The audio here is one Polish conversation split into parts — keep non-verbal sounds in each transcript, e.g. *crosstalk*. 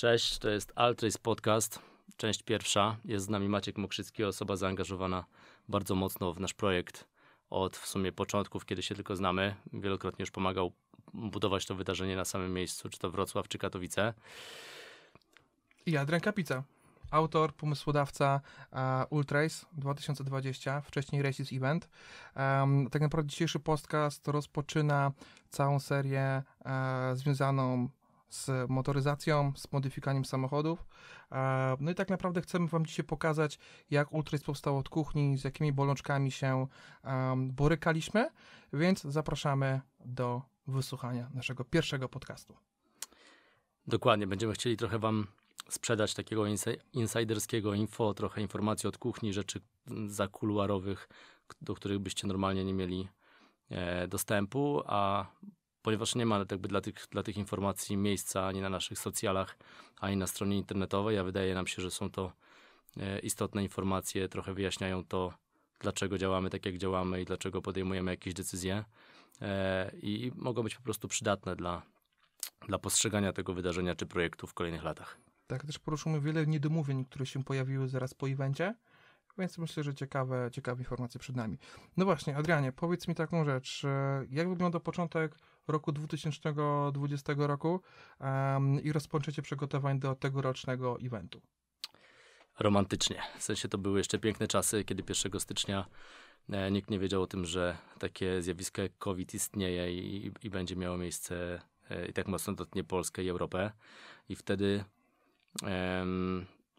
Cześć, to jest Altrace Podcast, część pierwsza. Jest z nami Maciek Mokrzycki, osoba zaangażowana bardzo mocno w nasz projekt od w sumie początków, kiedy się tylko znamy. Wielokrotnie już pomagał budować to wydarzenie na samym miejscu, czy to Wrocław, czy Katowice. I Adrian Kapica, autor, pomysłodawca uh, Ultrace 2020, wcześniej Races Event. Um, tak naprawdę dzisiejszy podcast rozpoczyna całą serię uh, związaną z motoryzacją, z modyfikaniem samochodów. E, no i tak naprawdę chcemy Wam dzisiaj pokazać, jak Ultrace powstało od kuchni, z jakimi bolączkami się borykaliśmy, więc zapraszamy do wysłuchania naszego pierwszego podcastu. Dokładnie, będziemy chcieli trochę Wam sprzedać takiego insiderskiego info, trochę informacji od kuchni, rzeczy mm, zakuluarowych, do których byście normalnie nie mieli e, dostępu, a ponieważ nie ma jakby dla tych, dla tych informacji miejsca ani na naszych socjalach, ani na stronie internetowej, a wydaje nam się, że są to e, istotne informacje, trochę wyjaśniają to, dlaczego działamy tak, jak działamy i dlaczego podejmujemy jakieś decyzje e, i mogą być po prostu przydatne dla, dla postrzegania tego wydarzenia czy projektu w kolejnych latach. Tak, też poruszymy wiele niedomówień, które się pojawiły zaraz po evencie, więc myślę, że ciekawe, ciekawe informacje przed nami. No właśnie, Adrianie, powiedz mi taką rzecz. E, jak wygląda początek roku 2020 roku um, i rozpoczęcie przygotowań do tegorocznego eventu. Romantycznie. W sensie to były jeszcze piękne czasy, kiedy 1 stycznia e, nikt nie wiedział o tym, że takie zjawisko jak COVID istnieje i, i, i będzie miało miejsce e, i tak mocno dotknie Polskę i Europę. I wtedy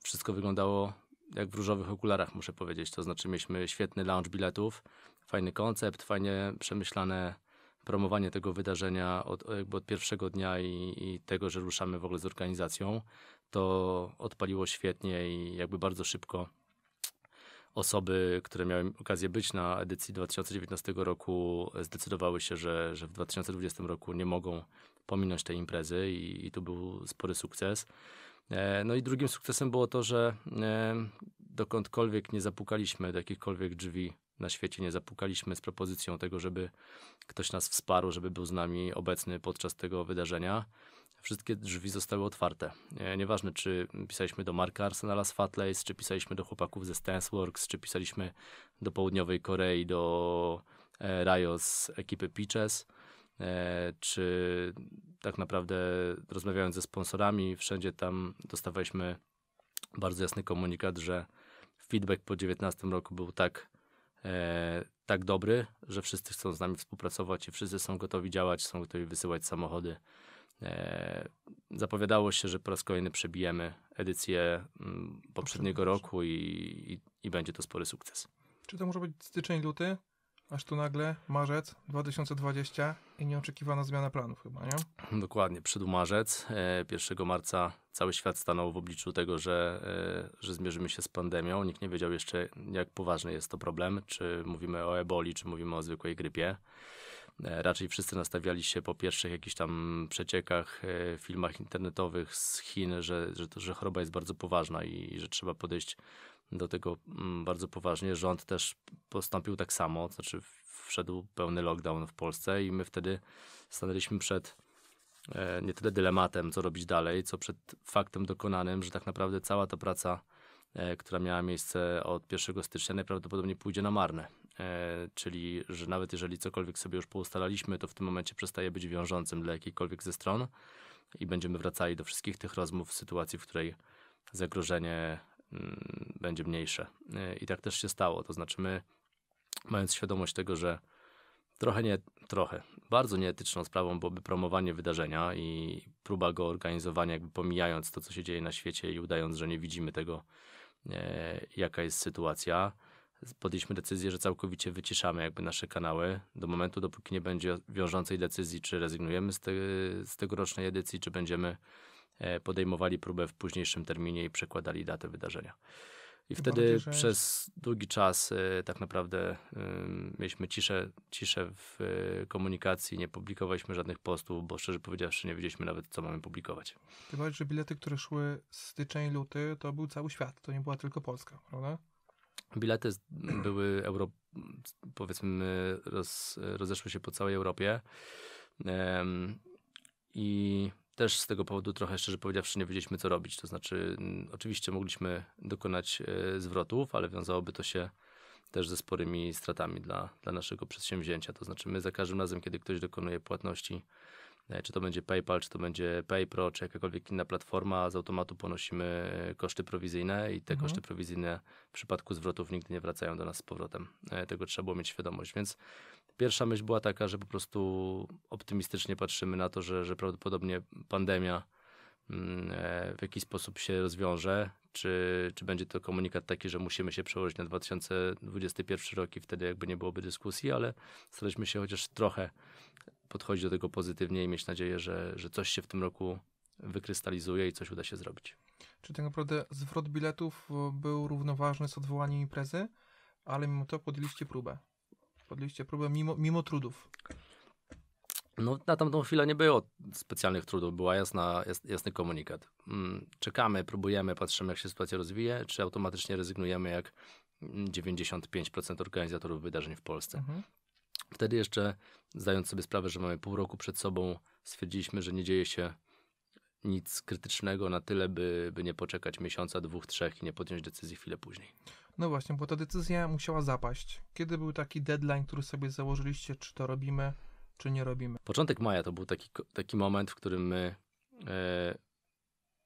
wszystko wyglądało jak w różowych okularach, muszę powiedzieć. To znaczy, mieliśmy świetny launch biletów, fajny koncept, fajnie przemyślane promowanie tego wydarzenia od, jakby od pierwszego dnia i, i, tego, że ruszamy w ogóle z organizacją, to odpaliło świetnie i jakby bardzo szybko osoby, które miały okazję być na edycji 2019 roku, zdecydowały się, że, że w 2020 roku nie mogą pominąć tej imprezy i, i tu był spory sukces. E, no i drugim sukcesem było to, że e, dokądkolwiek nie zapukaliśmy do jakichkolwiek drzwi na świecie nie zapukaliśmy z propozycją tego, żeby ktoś nas wsparł, żeby był z nami obecny podczas tego wydarzenia. Wszystkie drzwi zostały otwarte. E, nieważne, czy pisaliśmy do marka Arsenala z Fatlays, czy pisaliśmy do chłopaków ze Stanceworks, czy pisaliśmy do Południowej Korei, do e, Rayo z ekipy Pitches, e, czy tak naprawdę rozmawiając ze sponsorami, wszędzie tam dostawaliśmy bardzo jasny komunikat, że feedback po 19 roku był tak E, tak dobry, że wszyscy chcą z nami współpracować i wszyscy są gotowi działać, są gotowi wysyłać samochody. E, zapowiadało się, że po raz kolejny przebijemy edycję mm, poprzedniego roku i, i, i będzie to spory sukces. Czy to może być styczeń, luty? aż tu nagle marzec 2020 i nieoczekiwana zmiana planów chyba, nie? Dokładnie, przyszedł marzec. 1 e, marca cały świat stanął w obliczu tego, że, e, że zmierzymy się z pandemią. Nikt nie wiedział jeszcze, jak poważny jest to problem, czy mówimy o eboli, czy mówimy o zwykłej grypie. E, raczej wszyscy nastawiali się po pierwszych jakichś tam przeciekach, filmach internetowych z Chin, że, że, że choroba jest bardzo poważna i że trzeba podejść do tego mm, bardzo poważnie. Rząd też postąpił tak samo, to znaczy wszedł pełny lockdown w Polsce i my wtedy stanęliśmy przed e, nie tyle dylematem, co robić dalej, co przed faktem dokonanym, że tak naprawdę cała ta praca, e, która miała miejsce od 1 stycznia, najprawdopodobniej pójdzie na marne. E, czyli, że nawet jeżeli cokolwiek sobie już poustalaliśmy, to w tym momencie przestaje być wiążącym dla jakiejkolwiek ze stron i będziemy wracali do wszystkich tych rozmów w sytuacji, w której zagrożenie Mm, będzie mniejsze. E, I tak też się stało. To znaczy, my, mając świadomość tego, że trochę nie, trochę, bardzo nieetyczną sprawą byłoby promowanie wydarzenia i próba go organizowania, jakby pomijając to, co się dzieje na świecie i udając, że nie widzimy tego, e, jaka jest sytuacja. Podjęliśmy decyzję, że całkowicie wyciszamy jakby nasze kanały do momentu, dopóki nie będzie wiążącej decyzji, czy rezygnujemy z, te, z tegorocznej edycji, czy będziemy E, podejmowali próbę w późniejszym terminie i przekładali datę wydarzenia. I wtedy bardziej, przez długi czas e, tak naprawdę e, mieliśmy ciszę, ciszę w komunikacji, nie publikowaliśmy żadnych postów, bo szczerze powiedziawszy nie wiedzieliśmy nawet, co mamy publikować. Ty powiedz, że bilety, które szły z styczeń, luty, to był cały świat, to nie była tylko Polska, prawda? Bilety *clears throat* były euro, powiedzmy, roz, rozeszły się po całej Europie. I też z tego powodu trochę szczerze powiedziawszy nie wiedzieliśmy co robić. To znaczy mm, oczywiście mogliśmy dokonać e, zwrotów, ale wiązałoby to się też ze sporymi stratami dla, dla naszego przedsięwzięcia. To znaczy my za każdym razem, kiedy ktoś dokonuje płatności, e, czy to będzie PayPal, czy to będzie PayPro, czy jakakolwiek inna platforma, z automatu ponosimy e, koszty prowizyjne i te mhm. koszty prowizyjne w przypadku zwrotów nigdy nie wracają do nas z powrotem. Tego trzeba było mieć świadomość, więc Pierwsza myśl była taka, że po prostu optymistycznie patrzymy na to, że, że prawdopodobnie pandemia mm, e, w jakiś sposób się rozwiąże, czy, czy będzie to komunikat taki, że musimy się przełożyć na 2021 rok i wtedy jakby nie byłoby dyskusji, ale staraliśmy się chociaż trochę podchodzić do tego pozytywnie i mieć nadzieję, że, że coś się w tym roku wykrystalizuje i coś uda się zrobić. Czy tak naprawdę zwrot biletów e, był równoważny z odwołaniem imprezy, ale mimo to podjęliście próbę? podjęliście próbę mimo, mimo trudów? No, na tamtą chwilę nie było specjalnych trudów, była jasna, jasny komunikat. Mm, czekamy, próbujemy, patrzymy, jak się sytuacja rozwija, czy automatycznie rezygnujemy, jak 95% organizatorów wydarzeń w Polsce. Mhm. Wtedy jeszcze, zdając sobie sprawę, że mamy pół roku przed sobą, stwierdziliśmy, że nie dzieje się nic krytycznego na tyle, by, by nie poczekać miesiąca, dwóch, trzech i nie podjąć decyzji chwilę później. No właśnie, bo ta decyzja musiała zapaść. Kiedy był taki deadline, który sobie założyliście, czy to robimy, czy nie robimy? Początek maja to był taki, taki moment, w którym my e,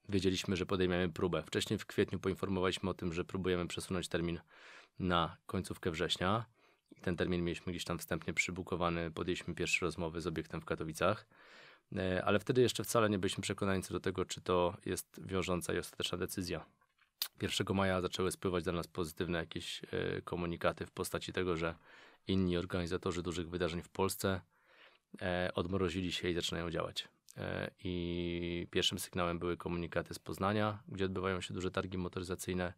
wiedzieliśmy, że podejmiemy próbę. Wcześniej w kwietniu poinformowaliśmy o tym, że próbujemy przesunąć termin na końcówkę września. ten termin mieliśmy gdzieś tam wstępnie przybukowany, podjęliśmy pierwsze rozmowy z obiektem w Katowicach, e, ale wtedy jeszcze wcale nie byliśmy przekonani co do tego, czy to jest wiążąca i ostateczna decyzja. 1 maja zaczęły spływać dla nas pozytywne jakieś e, komunikaty w postaci tego, że inni organizatorzy dużych wydarzeń w Polsce e, odmrozili się i zaczynają działać. E, I pierwszym sygnałem były komunikaty z Poznania, gdzie odbywają się duże targi motoryzacyjne.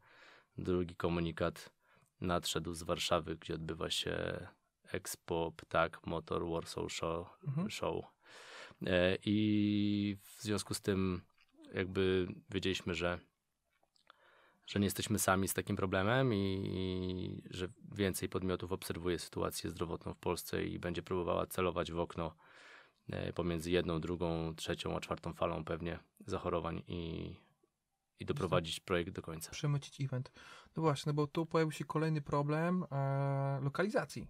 Drugi komunikat nadszedł z Warszawy, gdzie odbywa się Expo Ptak Motor Warsaw Show. Mhm. show. I w związku z tym jakby wiedzieliśmy, że że nie jesteśmy sami z takim problemem i, że więcej podmiotów obserwuje sytuację zdrowotną w Polsce i będzie próbowała celować w okno e, pomiędzy jedną, drugą, trzecią, a czwartą falą pewnie zachorowań i, i doprowadzić projekt do końca. Przemycić event. No właśnie, no bo tu pojawił się kolejny problem e, lokalizacji.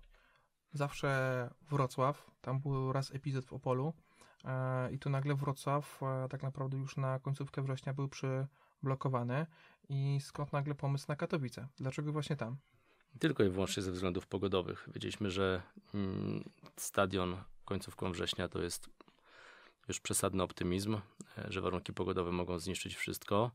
Zawsze Wrocław, tam był raz epizod w Opolu e, i tu nagle Wrocław e, tak naprawdę już na końcówkę września był przy blokowane i skąd nagle pomysł na Katowice? Dlaczego właśnie tam? Tylko i wyłącznie ze względów pogodowych. Wiedzieliśmy, że mm, stadion końcówką września to jest już przesadny optymizm, e, że warunki pogodowe mogą zniszczyć wszystko.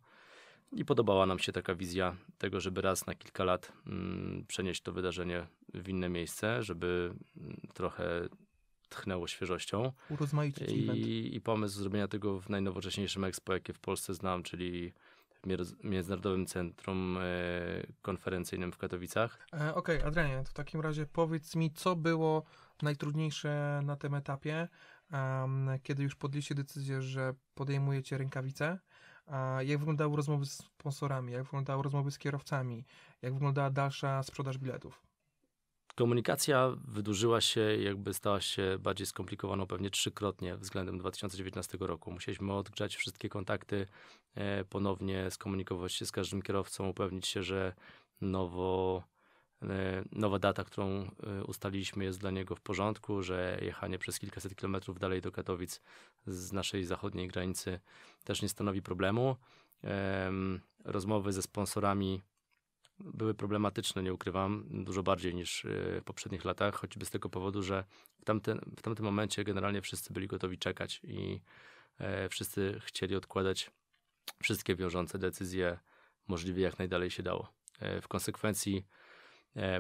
I podobała nam się taka wizja tego, żeby raz na kilka lat mm, przenieść to wydarzenie w inne miejsce, żeby mm, trochę tchnęło świeżością. Urozmaicić I, event. I pomysł zrobienia tego w najnowocześniejszym expo, jakie w Polsce znam, czyli Międzynarodowym Centrum e, Konferencyjnym w Katowicach. E, okej, okay, Adrianie, to w takim razie powiedz mi, co było najtrudniejsze na tym etapie, kiedy już podjęliście decyzję, że podejmujecie rękawice? jak wyglądały rozmowy z sponsorami, jak wyglądały rozmowy z kierowcami, jak wyglądała dalsza sprzedaż biletów? Komunikacja wydłużyła się, jakby stała się bardziej skomplikowaną pewnie trzykrotnie względem 2019 roku. Musieliśmy odgrzać wszystkie kontakty, e, ponownie skomunikować się z każdym kierowcą, upewnić się, że nowo, e, nowa data, którą e, ustaliliśmy, jest dla niego w porządku, że jechanie przez kilkaset kilometrów dalej do Katowic z naszej zachodniej granicy też nie stanowi problemu. Rozmowy ze sponsorami były problematyczne, nie ukrywam, dużo bardziej niż e, w poprzednich latach, choćby z tego powodu, że w, tamtym w tamtym momencie generalnie wszyscy byli gotowi czekać i e, wszyscy chcieli odkładać wszystkie wiążące decyzje możliwie jak najdalej się dało. E, w konsekwencji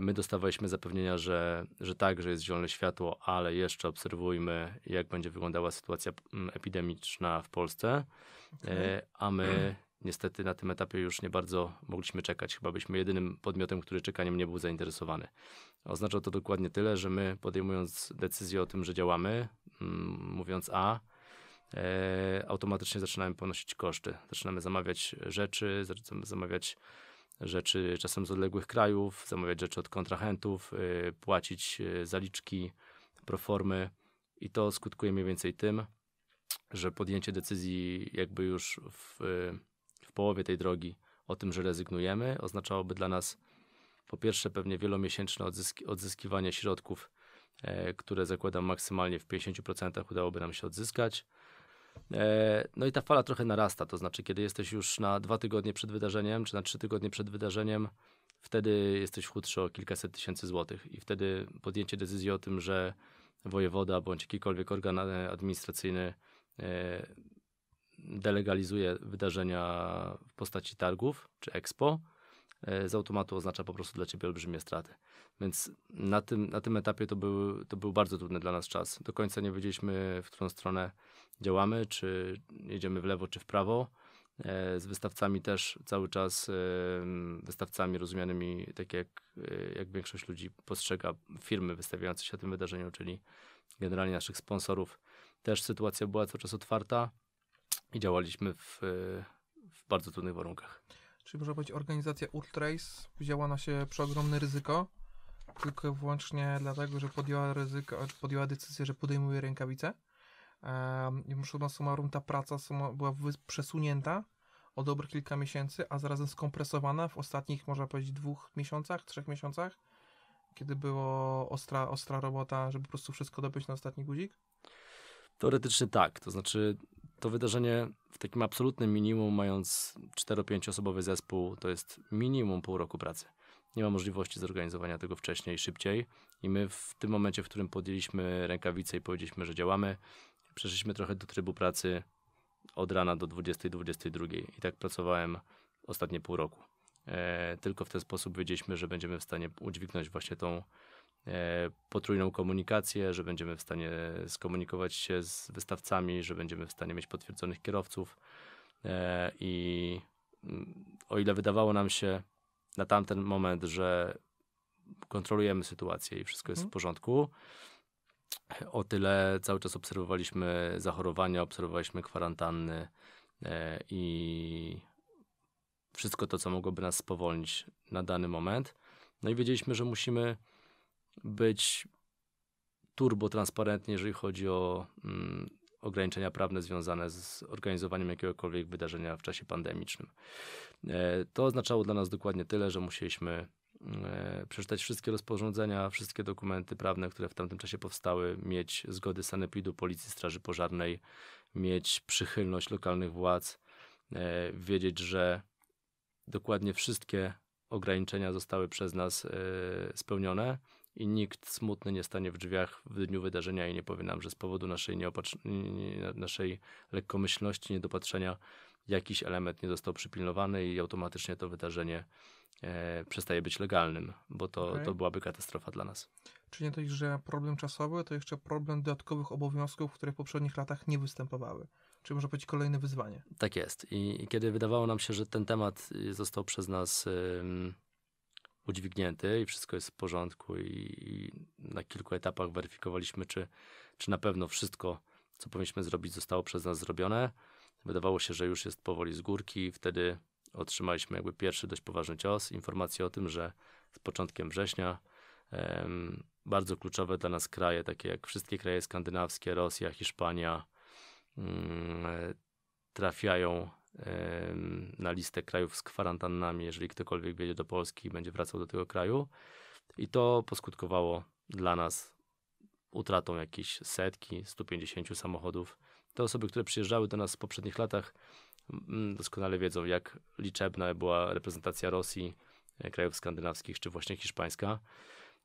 my dostawaliśmy zapewnienia, że, że tak, że jest zielone światło, ale jeszcze obserwujmy, jak będzie wyglądała sytuacja epidemiczna w Polsce, okay. a my *clears throat* niestety na tym etapie już nie bardzo mogliśmy czekać. Chyba byliśmy jedynym podmiotem, który czekaniem nie był zainteresowany. Oznacza to dokładnie tyle, że my podejmując decyzję o tym, że działamy, mm, mówiąc A, e, automatycznie zaczynamy ponosić koszty. Zaczynamy zamawiać rzeczy, zaczynamy zamawiać rzeczy czasem z odległych krajów, zamawiać rzeczy od kontrahentów, y, płacić y, zaliczki, proformy i to skutkuje mniej więcej tym, że podjęcie decyzji jakby już w połowie tej drogi o tym, że rezygnujemy, oznaczałoby dla nas po pierwsze pewnie wielomiesięczne odzyski, odzyskiwanie środków, e, które zakładam maksymalnie w 50% udałoby nam się odzyskać. E, no i ta fala trochę narasta, to znaczy kiedy jesteś już na dwa tygodnie przed wydarzeniem, czy na trzy tygodnie przed wydarzeniem, wtedy jesteś chudszy o kilkaset tysięcy złotych i wtedy podjęcie decyzji o tym, że wojewoda bądź jakikolwiek organ e, administracyjny e, delegalizuje wydarzenia w postaci targów czy expo, e, z automatu oznacza po prostu dla ciebie olbrzymie straty. Więc na tym, na tym etapie to był, to był bardzo trudny dla nas czas. Do końca nie wiedzieliśmy, w którą stronę działamy, czy jedziemy w lewo, czy w prawo. E, z wystawcami też cały czas, e, wystawcami rozumianymi tak jak, jak większość ludzi postrzega firmy wystawiające się na tym wydarzeniu, czyli generalnie naszych sponsorów. Też sytuacja była cały czas otwarta i działaliśmy w, w bardzo trudnych warunkach. Czyli można powiedzieć, organizacja Ultrace wzięła na siebie przeogromne ryzyko, tylko i wyłącznie dlatego, że podjęła ryzyko, podjęła decyzję, że podejmuje rękawice. I muszę na sumarum ta praca suma, była przesunięta o dobre kilka miesięcy, a zarazem skompresowana w ostatnich, można powiedzieć, dwóch miesiącach, trzech miesiącach, kiedy było ostra, ostra robota, żeby po prostu wszystko dobyć na ostatni guzik? Teoretycznie tak, to znaczy to wydarzenie w takim absolutnym minimum, mając 4-5 osobowy zespół, to jest minimum pół roku pracy. Nie ma możliwości zorganizowania tego wcześniej, szybciej. I my w tym momencie, w którym podjęliśmy rękawice i powiedzieliśmy, że działamy, przeszliśmy trochę do trybu pracy od rana do 20-22. I tak pracowałem ostatnie pół roku. E, tylko w ten sposób wiedzieliśmy, że będziemy w stanie udźwignąć właśnie tą E, potrójną komunikację, że będziemy w stanie skomunikować się z wystawcami, że będziemy w stanie mieć potwierdzonych kierowców. E, I mm, o ile wydawało nam się na tamten moment, że kontrolujemy sytuację i wszystko jest w mhm. porządku, o tyle cały czas obserwowaliśmy zachorowania, obserwowaliśmy kwarantanny e, i wszystko to, co mogłoby nas spowolnić na dany moment. No i wiedzieliśmy, że musimy być turbotransparentny, jeżeli chodzi o mm, ograniczenia prawne związane z organizowaniem jakiegokolwiek wydarzenia w czasie pandemicznym. E, to oznaczało dla nas dokładnie tyle, że musieliśmy e, przeczytać wszystkie rozporządzenia, wszystkie dokumenty prawne, które w tamtym czasie powstały, mieć zgody sanepidu, policji, straży pożarnej, mieć przychylność lokalnych władz, e, wiedzieć, że dokładnie wszystkie ograniczenia zostały przez nas e, spełnione i nikt smutny nie stanie w drzwiach w dniu wydarzenia i nie powie nam, że z powodu naszej, nieopatr- naszej lekkomyślności, niedopatrzenia jakiś element nie został przypilnowany i automatycznie to wydarzenie e, przestaje być legalnym, bo to, okay. to byłaby katastrofa dla nas. Czy nie dość, że problem czasowy, to jeszcze problem dodatkowych obowiązków, które w poprzednich latach nie występowały. Czy może być kolejne wyzwanie? Tak jest. I, i kiedy wydawało nam się, że ten temat y, został przez nas... Yy, udźwignięty i wszystko jest w porządku i na kilku etapach weryfikowaliśmy, czy, czy na pewno wszystko, co powinniśmy zrobić, zostało przez nas zrobione. Wydawało się, że już jest powoli z górki, wtedy otrzymaliśmy jakby pierwszy dość poważny cios, informację o tym, że z początkiem września em, bardzo kluczowe dla nas kraje, takie jak wszystkie kraje skandynawskie, Rosja, Hiszpania, em, mm, trafiają na listę krajów z kwarantannami, jeżeli ktokolwiek wjedzie do Polski i będzie wracał do tego kraju. I to poskutkowało dla nas utratą jakichś setki, 150 samochodów. Te osoby, które przyjeżdżały do nas w poprzednich latach, mm, doskonale wiedzą, jak liczebna była reprezentacja Rosji, e, krajów skandynawskich czy właśnie hiszpańska.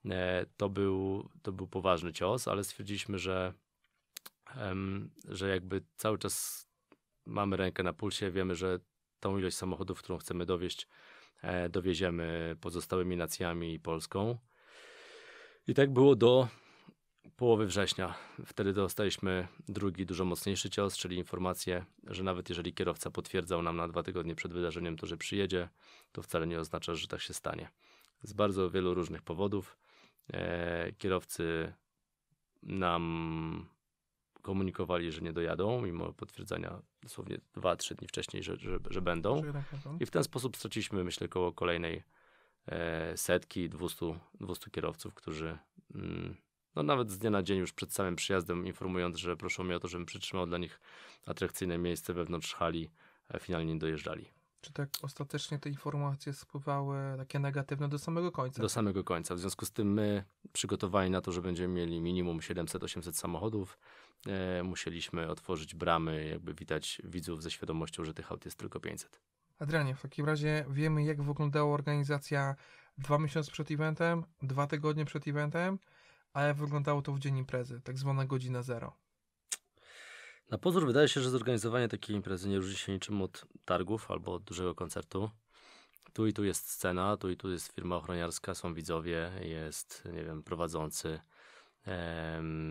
E, to był, to był poważny cios, ale stwierdziliśmy, że, że jakby cały czas mamy rękę na pulsie, wiemy, że tą ilość samochodów, którą chcemy dowieść, e, dowieziemy pozostałymi nacjami i Polską. I tak było do połowy września. Wtedy dostaliśmy drugi, dużo mocniejszy cios, czyli informację, że nawet jeżeli kierowca potwierdzał nam na dwa tygodnie przed wydarzeniem to, że przyjedzie, to wcale nie oznacza, że tak się stanie. Z bardzo wielu różnych powodów e, kierowcy nam komunikowali, że nie dojadą, mimo potwierdzenia dosłownie 2-3 dni wcześniej, że, że, że, będą. I w ten sposób straciliśmy, myślę, około kolejnej e, setki, 200, 200 kierowców, którzy mm, no nawet z dnia na dzień już przed samym przyjazdem informując, że proszą mnie o to, żebym przytrzymał dla nich atrakcyjne miejsce wewnątrz hali, e, finalnie nie dojeżdżali. Czy tak ostatecznie te informacje spływały takie negatywne do samego końca? Do samego końca. W związku z tym my przygotowani na to, że będziemy mieli minimum 700-800 samochodów, e, musieliśmy otworzyć bramy, jakby witać widzów ze świadomością, że tych aut jest tylko 500. Adrianie, w takim razie wiemy, jak wyglądała organizacja dwa miesiące przed eventem, dwa tygodnie przed eventem, a jak wyglądało to w dzień imprezy, tak zwana godzina zero. Na pozór wydaje się, że zorganizowanie takiej imprezy nie różni się niczym od targów albo od dużego koncertu. Tu i tu jest scena, tu i tu jest firma ochroniarska, są widzowie, jest, nie wiem, prowadzący,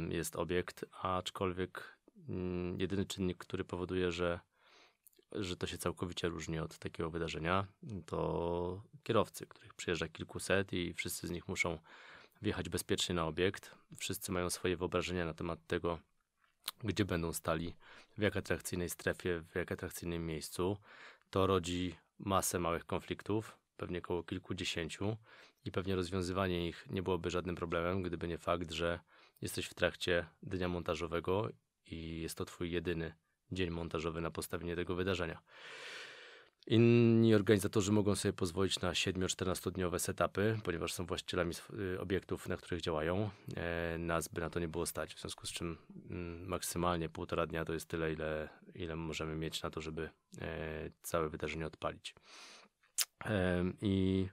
jest obiekt, aczkolwiek mm, jedyny czynnik, który powoduje, że, że to się całkowicie różni od takiego wydarzenia, to kierowcy, których przyjeżdża kilkuset i wszyscy z nich muszą wjechać bezpiecznie na obiekt. Wszyscy mają swoje wyobrażenia na temat tego, gdzie będą stali, w jak atrakcyjnej strefie, w jak atrakcyjnym miejscu. To rodzi masę małych konfliktów, pewnie około kilkudziesięciu, i pewnie rozwiązywanie ich nie byłoby żadnym problemem, gdyby nie fakt, że jesteś w trakcie dnia montażowego i jest to Twój jedyny dzień montażowy na postawienie tego wydarzenia. Inni organizatorzy mogą sobie pozwolić na 7-14-dniowe setupy, ponieważ są właścicielami y, obiektów, na których działają. E, nas by na to nie było stać, w związku z czym mm, maksymalnie półtora dnia to jest tyle, ile, ile możemy mieć na to, żeby e, całe wydarzenie odpalić. I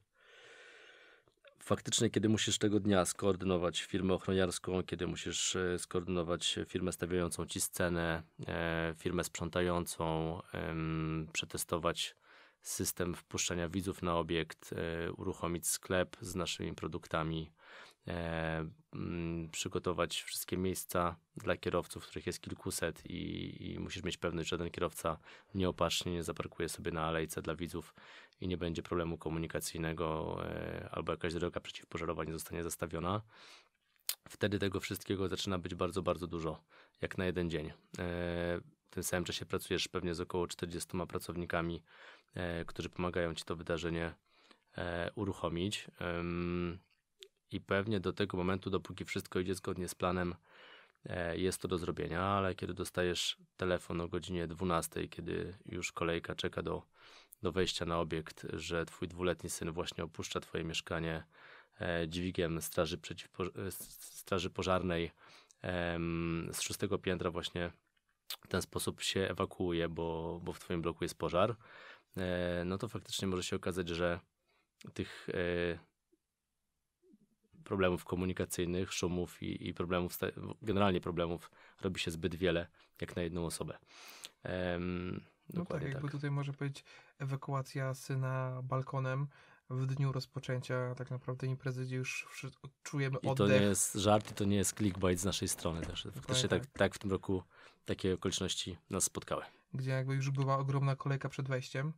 faktycznie, kiedy musisz tego dnia skoordynować firmę ochroniarską, kiedy musisz e, skoordynować firmę stawiającą ci scenę, firmę sprzątającą, przetestować system wpuszczania widzów na obiekt, e, uruchomić sklep z naszymi produktami, e, mm, przygotować wszystkie miejsca dla kierowców, których jest kilkuset i, i musisz mieć pewność, że ten kierowca nieopatrznie nie zaparkuje sobie na alejce dla widzów i nie będzie problemu komunikacyjnego e, albo jakaś droga przeciwpożarowa nie zostanie zastawiona wtedy tego wszystkiego zaczyna być bardzo, bardzo dużo, jak na jeden dzień. W tym samym czasie pracujesz pewnie z około 40 pracownikami E, którzy pomagają ci to wydarzenie e, uruchomić. I pewnie do tego momentu, dopóki wszystko idzie zgodnie z planem, e, jest to do zrobienia, ale kiedy dostajesz telefon o godzinie 12, kiedy już kolejka czeka do, do wejścia na obiekt, że twój dwuletni syn właśnie opuszcza twoje mieszkanie dźwigiem straży, przeciwpo, straży pożarnej z szóstego piętra właśnie w ten sposób się ewakuuje, bo, bo w twoim bloku jest pożar E, no to faktycznie może się okazać, że tych e, problemów komunikacyjnych, szumów i, i problemów, generalnie problemów robi się zbyt wiele, jak na jedną osobę. Um, no tak, jakby tak. tutaj może być ewakuacja syna balkonem, w dniu rozpoczęcia tak naprawdę imprezy, gdzie już czujemy oddech. I to nie jest żart i to nie jest clickbait z naszej strony też. Faktycznie tak. tak, tak. w tym roku takie okoliczności nas spotkały. Gdzie jakby już była ogromna kolejka przed wejściem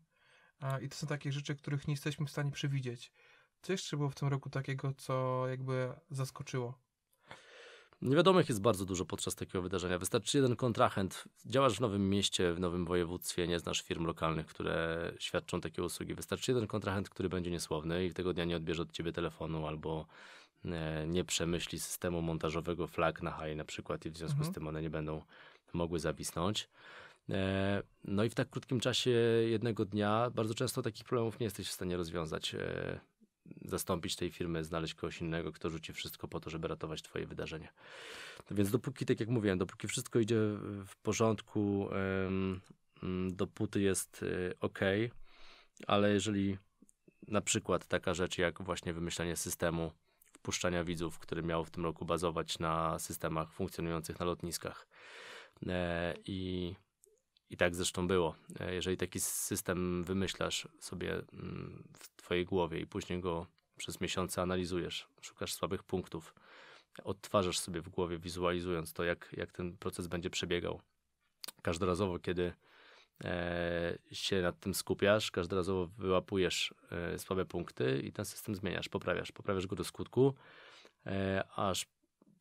i to są takie rzeczy, których nie jesteśmy w stanie przewidzieć. Co jeszcze było w tym roku takiego, co jakby zaskoczyło? Niewiadomych jest bardzo dużo podczas takiego wydarzenia. Wystarczy jeden kontrahent, działasz w nowym mieście, w nowym województwie, nie znasz firm lokalnych, które świadczą takie usługi. Wystarczy jeden kontrahent, który będzie niesłowny i tego dnia nie odbierze od ciebie telefonu albo e, nie przemyśli systemu montażowego flag na high na przykład i w związku mhm. z tym one nie będą mogły zawisnąć. E, no i w tak krótkim czasie jednego dnia bardzo często takich problemów nie jesteś w stanie rozwiązać. E, zastąpić tej firmy, znaleźć kogoś innego, kto rzuci wszystko po to, żeby ratować twoje wydarzenie. No więc dopóki, tak jak mówiłem, dopóki wszystko idzie w porządku, mm, dopóty jest y, ok, ale jeżeli na przykład taka rzecz jak właśnie wymyślanie systemu wpuszczania widzów, który miał w tym roku bazować na systemach funkcjonujących na lotniskach e, i i tak zresztą było. E, jeżeli taki system wymyślasz sobie mm, w twojej głowie i później go przez miesiące analizujesz, szukasz słabych punktów, odtwarzasz sobie w głowie, wizualizując to, jak, jak ten proces będzie przebiegał. Każdorazowo, kiedy e, się nad tym skupiasz, każdorazowo wyłapujesz e, słabe punkty i ten system zmieniasz, poprawiasz, poprawiasz go do skutku, e, aż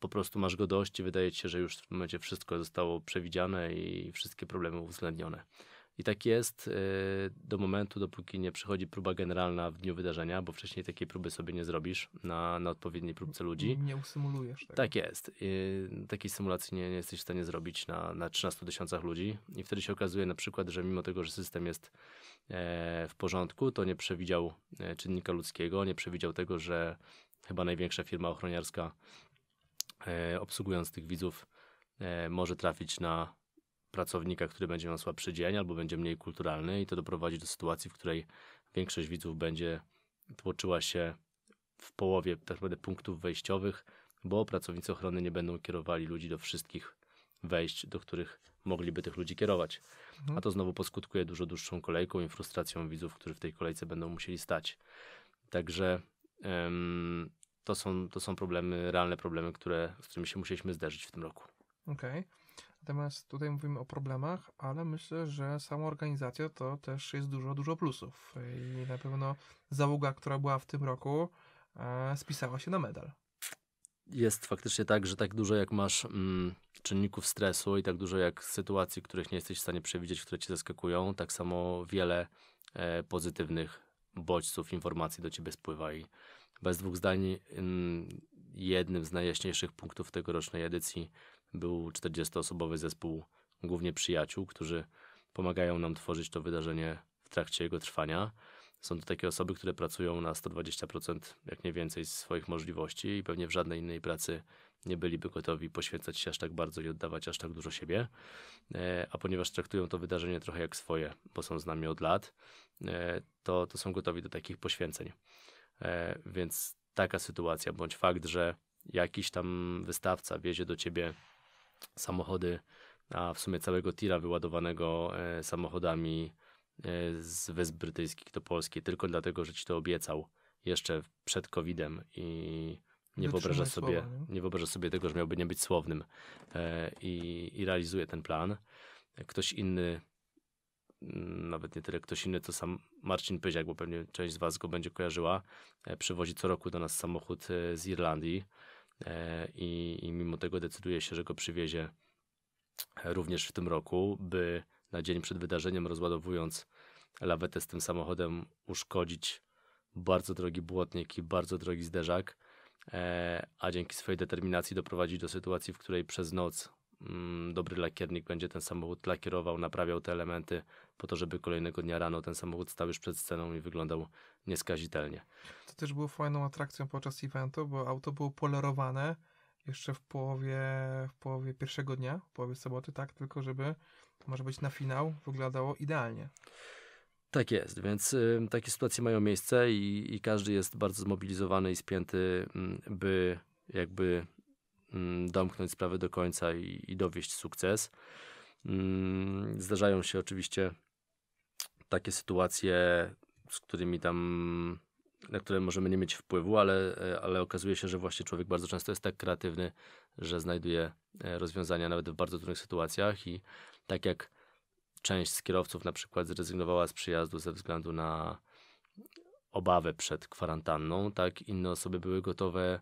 po prostu masz go dość i wydaje ci się, że już w tym momencie wszystko zostało przewidziane i wszystkie problemy uwzględnione. I tak jest e, do momentu, dopóki nie przychodzi próba generalna w dniu wydarzenia, bo wcześniej takiej próby sobie nie zrobisz na, na odpowiedniej próbce ludzi. Nie usymulujesz tego. Tak jest. I takiej symulacji nie, nie, jesteś w stanie zrobić na, na 13 tysiącach ludzi. I wtedy się okazuje na przykład, że mimo tego, że system jest e, w porządku, to nie przewidział e, czynnika ludzkiego, nie przewidział tego, że chyba największa firma ochroniarska E, obsługując tych widzów, e, może trafić na pracownika, który będzie miał słabszy dzień albo będzie mniej kulturalny i to doprowadzi do sytuacji, w której większość widzów będzie tłoczyła się w połowie tak naprawdę punktów wejściowych, bo pracownicy ochrony nie będą kierowali ludzi do wszystkich wejść, do których mogliby tych ludzi kierować. Mhm. A to znowu poskutkuje dużo dłuższą kolejką i frustracją widzów, którzy w tej kolejce będą musieli stać. Także to są, to są problemy, realne problemy, które, z którymi się musieliśmy zderzyć w tym roku. Okej. Okay. Natomiast tutaj mówimy o problemach, ale myślę, że sama organizacja to też jest dużo, dużo plusów. I na pewno załoga, która była w tym roku, e, spisała się na medal. Jest faktycznie tak, że tak dużo jak masz mm, czynników stresu i tak dużo jak sytuacji, których nie jesteś w stanie przewidzieć, które cię zaskakują, tak samo wiele e, pozytywnych bodźców, informacji do ciebie spływa i bez dwóch zdań, jednym z najjaśniejszych punktów tegorocznej edycji był 40-osobowy zespół, głównie przyjaciół, którzy pomagają nam tworzyć to wydarzenie w trakcie jego trwania. Są to takie osoby, które pracują na 120%, jak nie więcej, swoich możliwości i pewnie w żadnej innej pracy nie byliby gotowi poświęcać się aż tak bardzo i oddawać aż tak dużo siebie. E, a ponieważ traktują to wydarzenie trochę jak swoje, bo są z nami od lat, e, to, to są gotowi do takich poświęceń. E, więc taka sytuacja, bądź fakt, że jakiś tam wystawca wiezie do ciebie samochody, a w sumie całego tira wyładowanego e, samochodami e, z Wysp Brytyjskich do Polski, tylko dlatego, że ci to obiecał jeszcze przed COVID-em i nie wyobraża, sobie, słowa, nie? nie wyobraża sobie tego, że miałby nie być słownym i, i realizuje ten plan. Ktoś inny nawet nie tyle ktoś inny, to sam Marcin Pyziak, bo pewnie część z Was go będzie kojarzyła, e, przywozi co roku do nas samochód e, z Irlandii e, i, i mimo tego decyduje się, że go przywiezie również w tym roku, by na dzień przed wydarzeniem rozładowując lawetę z tym samochodem uszkodzić bardzo drogi błotnik i bardzo drogi zderzak, a dzięki swojej determinacji doprowadzić do sytuacji, w której przez noc Mm, dobry lakiernik będzie ten samochód lakierował, naprawiał te elementy po to, żeby kolejnego dnia rano ten samochód stał już przed sceną i wyglądał nieskazitelnie. To też było fajną atrakcją podczas eventu, bo auto było polerowane jeszcze w połowie, w połowie pierwszego dnia, w połowie soboty, tak, tylko żeby może być na finał wyglądało idealnie. Tak jest, więc y, takie sytuacje mają miejsce i, i każdy jest bardzo zmobilizowany i spięty, mm, by jakby Mm, domknąć sprawę do końca i, i dowieść sukces. Mm, zdarzają się oczywiście takie sytuacje, z którymi tam, na które możemy nie mieć wpływu, ale, ale okazuje się, że właśnie człowiek bardzo często jest tak kreatywny, że znajduje e, rozwiązania nawet w bardzo trudnych sytuacjach i tak jak część z kierowców na przykład zrezygnowała z przyjazdu ze względu na obawę przed kwarantanną, tak inne osoby były gotowe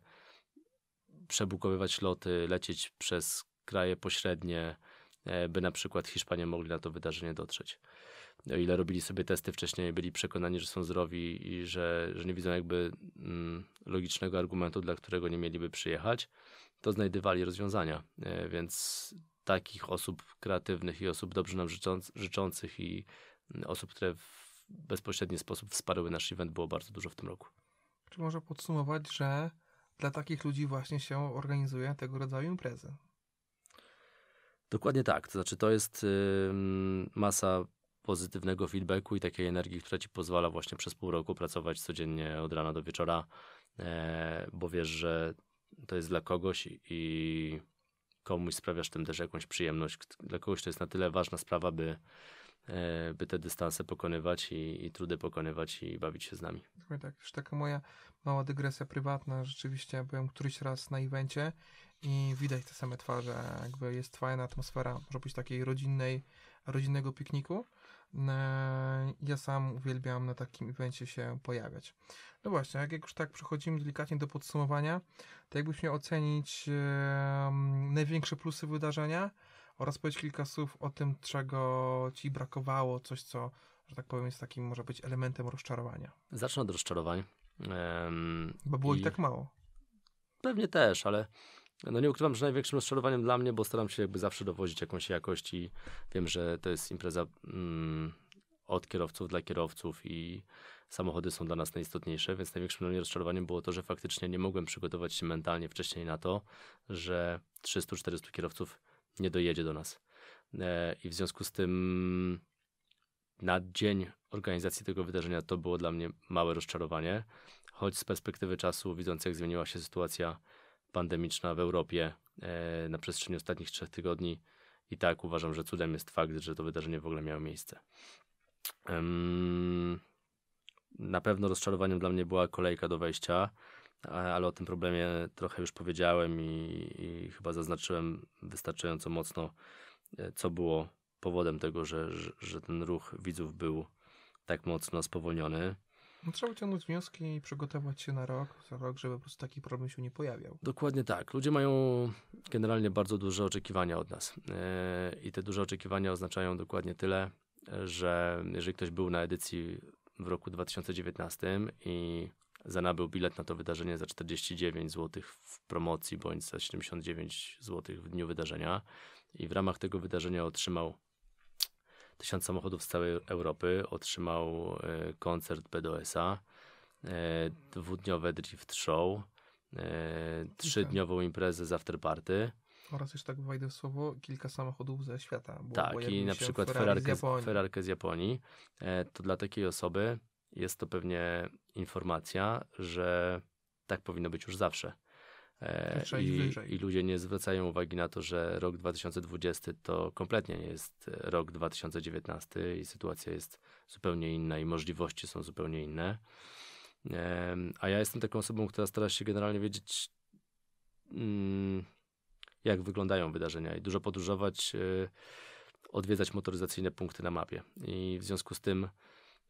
przebukowywać loty, lecieć przez kraje pośrednie, e, by na przykład Hiszpanie mogli na to wydarzenie dotrzeć. O ile robili sobie testy wcześniej, byli przekonani, że są zdrowi i że, że nie widzą jakby mm, logicznego argumentu, dla którego nie mieliby przyjechać, to znajdywali rozwiązania. E, więc takich osób kreatywnych i osób dobrze nam życząc, życzących i mm, osób, które w bezpośredni sposób wsparły nasz event, było bardzo dużo w tym roku. Czy można podsumować, że dla takich ludzi właśnie się organizuje tego rodzaju imprezy. Dokładnie tak. To znaczy, to jest masa pozytywnego feedbacku i takiej energii, która ci pozwala właśnie przez pół roku pracować codziennie od rana do wieczora, e, bo wiesz, że to jest dla kogoś i komuś sprawiasz tym też jakąś przyjemność. Dla kogoś to jest na tyle ważna sprawa, by E, by te dystanse pokonywać i, i trudy pokonywać i bawić się z nami. Dokładnie tak. Już taka moja mała dygresja prywatna. Rzeczywiście byłem któryś raz na evencie i widać te same twarze. Jakby jest fajna atmosfera, może być takiej rodzinnej, rodzinnego pikniku. E, ja sam uwielbiam na takim evencie się pojawiać. No właśnie, jak już tak przechodzimy delikatnie do podsumowania, to jakbyś miał ocenić największe plusy wydarzenia, oraz powiedzieć kilka słów o tym, czego ci brakowało, coś co, że tak powiem, jest takim może być elementem rozczarowania. Zacznę od rozczarowań. Um, Bo było i... tak mało. Pewnie też, ale no nie ukrywam, że największym rozczarowaniem dla mnie, bo staram się jakby zawsze dowozić jakąś jakość i wiem, że to jest impreza mm, od kierowców dla kierowców i samochody są dla nas najistotniejsze, więc największym dla mnie rozczarowaniem było to, że faktycznie nie mogłem przygotować się mentalnie wcześniej na to, że 300-400 kierowców nie dojedzie do nas. E, I w związku z tym na dzień organizacji tego wydarzenia to było dla mnie małe rozczarowanie, choć z perspektywy czasu, widząc jak zmieniła się sytuacja pandemiczna w Europie e, na przestrzeni ostatnich trzech tygodni, i tak uważam, że cudem jest fakt, że to wydarzenie w ogóle miało miejsce. Na pewno rozczarowaniem dla mnie była kolejka do wejścia ale o tym problemie trochę już powiedziałem i, i chyba zaznaczyłem wystarczająco mocno, e, co było powodem tego, że, że, że ten ruch widzów był tak mocno spowolniony. No, trzeba wyciągnąć wnioski i przygotować się na rok, za rok, żeby po prostu taki problem się nie pojawiał. Dokładnie tak. Ludzie mają generalnie bardzo duże oczekiwania od nas. E, I te duże oczekiwania oznaczają dokładnie tyle, że jeżeli ktoś był na edycji w roku 2019 i zanabył bilet na to wydarzenie za 49 zł w promocji bądź za 79 zł w dniu wydarzenia i w ramach tego wydarzenia otrzymał tysiąc samochodów z całej Europy, otrzymał e, koncert BDOS-a, e, dwudniowe drift show, e, trzydniową imprezę z afterparty. Oraz już tak wejdę w słowo, kilka samochodów ze świata. tak, i na przykład Ferrari z, Ferrarkę z Japonii. To dla takiej osoby jest to pewnie informacja, że tak powinno być już zawsze. E, I, I, ludzie nie zwracają uwagi na to, że rok 2020 to kompletnie nie jest e, rok 2019 i sytuacja jest zupełnie inna i możliwości są zupełnie inne. A ja jestem taką osobą, która stara się generalnie wiedzieć, mm, jak wyglądają wydarzenia i dużo podróżować, e, odwiedzać motoryzacyjne punkty na mapie. I w związku z tym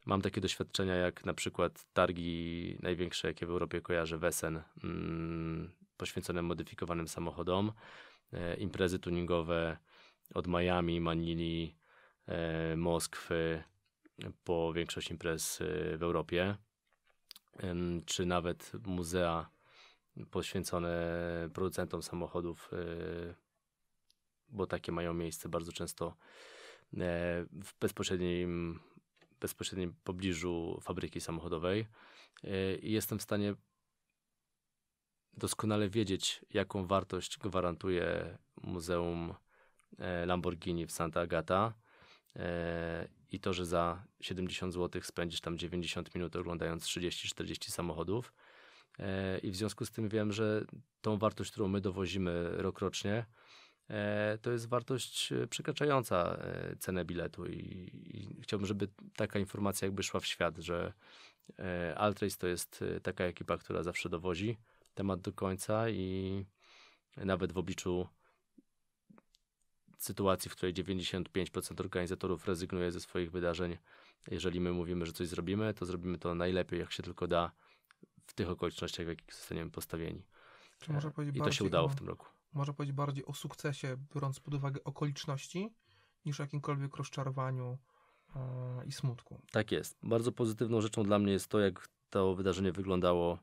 Mam takie doświadczenia jak na przykład targi największe, jakie w Europie kojarzę, Wesen, mm, poświęcone modyfikowanym samochodom, e, imprezy tuningowe od Miami, Manili, e, Moskwy, po większość imprez e, w Europie, czy nawet muzea poświęcone producentom samochodów, bo takie mają miejsce bardzo często w bezpośrednim bezpośrednim pobliżu fabryki samochodowej e, i jestem w stanie doskonale wiedzieć, jaką wartość gwarantuje Muzeum e, Lamborghini w Santa Agata e, i to, że za 70 zł spędzisz tam 90 minut oglądając 30-40 samochodów. I w związku z tym wiem, że tą wartość, którą my dowozimy rokrocznie, E, to jest wartość e, przekraczająca e, cenę biletu i, i chciałbym, żeby taka informacja jakby szła w świat, że Altrace to jest taka ekipa, która zawsze dowozi temat do końca i nawet w obliczu sytuacji, w której 95% organizatorów rezygnuje ze swoich wydarzeń, jeżeli my mówimy, że coś zrobimy, to zrobimy to najlepiej, jak się tylko da, w tych okolicznościach, w jakich zostaniemy postawieni. Czy powiedzieć I to się udało no w tym roku może powiedzieć bardziej o sukcesie, biorąc pod uwagę okoliczności, niż jakimkolwiek rozczarowaniu e, i smutku. Tak jest. Bardzo pozytywną rzeczą dla mnie jest to, jak to wydarzenie wyglądało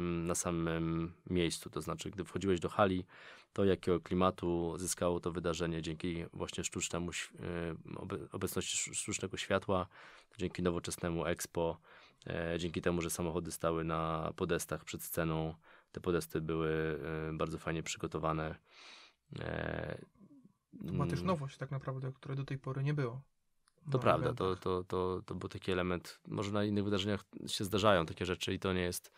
na samym miejscu. To znaczy, gdy wchodziłeś do hali, to jakiego klimatu zyskało to wydarzenie dzięki właśnie sztucznemu, e, obecności sztucznego światła, dzięki nowoczesnemu expo, e, dzięki temu, że samochody stały na podestach przed sceną, te podesty były e, bardzo fajnie przygotowane. E, to była też mm. nowość tak naprawdę, której do tej pory nie było. To no, prawda, to, to, to, to był taki element, może na innych wydarzeniach się zdarzają takie rzeczy i to nie jest